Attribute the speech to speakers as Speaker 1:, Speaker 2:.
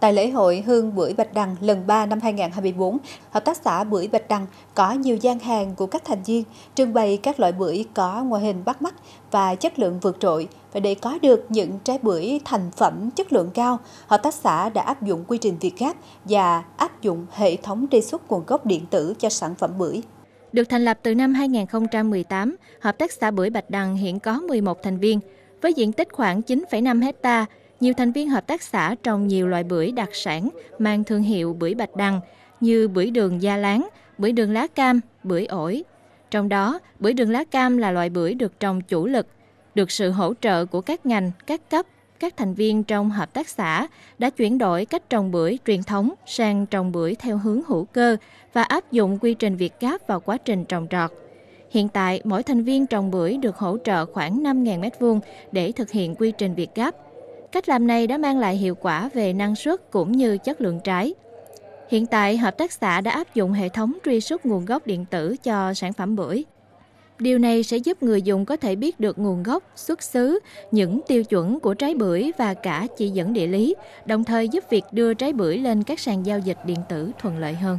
Speaker 1: Tại lễ hội Hương Bưởi Bạch Đằng lần 3 năm 2024, Hợp tác xã Bưởi Bạch Đằng có nhiều gian hàng của các thành viên trưng bày các loại bưởi có ngoại hình bắt mắt và chất lượng vượt trội. Và để có được những trái bưởi thành phẩm chất lượng cao, Hợp tác xã đã áp dụng quy trình Việt Gáp và áp dụng hệ thống truy xuất nguồn gốc điện tử cho sản phẩm
Speaker 2: bưởi. Được thành lập từ năm 2018, Hợp tác xã Bưởi Bạch Đằng hiện có 11 thành viên, với diện tích khoảng 9,5 hectare nhiều thành viên hợp tác xã trồng nhiều loại bưởi đặc sản mang thương hiệu bưởi bạch đằng như bưởi đường da láng, bưởi đường lá cam, bưởi ổi. Trong đó, bưởi đường lá cam là loại bưởi được trồng chủ lực, được sự hỗ trợ của các ngành, các cấp, các thành viên trong hợp tác xã đã chuyển đổi cách trồng bưởi truyền thống sang trồng bưởi theo hướng hữu cơ và áp dụng quy trình Việt Gáp vào quá trình trồng trọt. Hiện tại, mỗi thành viên trồng bưởi được hỗ trợ khoảng 5.000 m2 để thực hiện quy trình Việt Gáp – Cách làm này đã mang lại hiệu quả về năng suất cũng như chất lượng trái. Hiện tại, hợp tác xã đã áp dụng hệ thống truy xuất nguồn gốc điện tử cho sản phẩm bưởi. Điều này sẽ giúp người dùng có thể biết được nguồn gốc, xuất xứ, những tiêu chuẩn của trái bưởi và cả chỉ dẫn địa lý, đồng thời giúp việc đưa trái bưởi lên các sàn giao dịch điện tử thuận lợi hơn.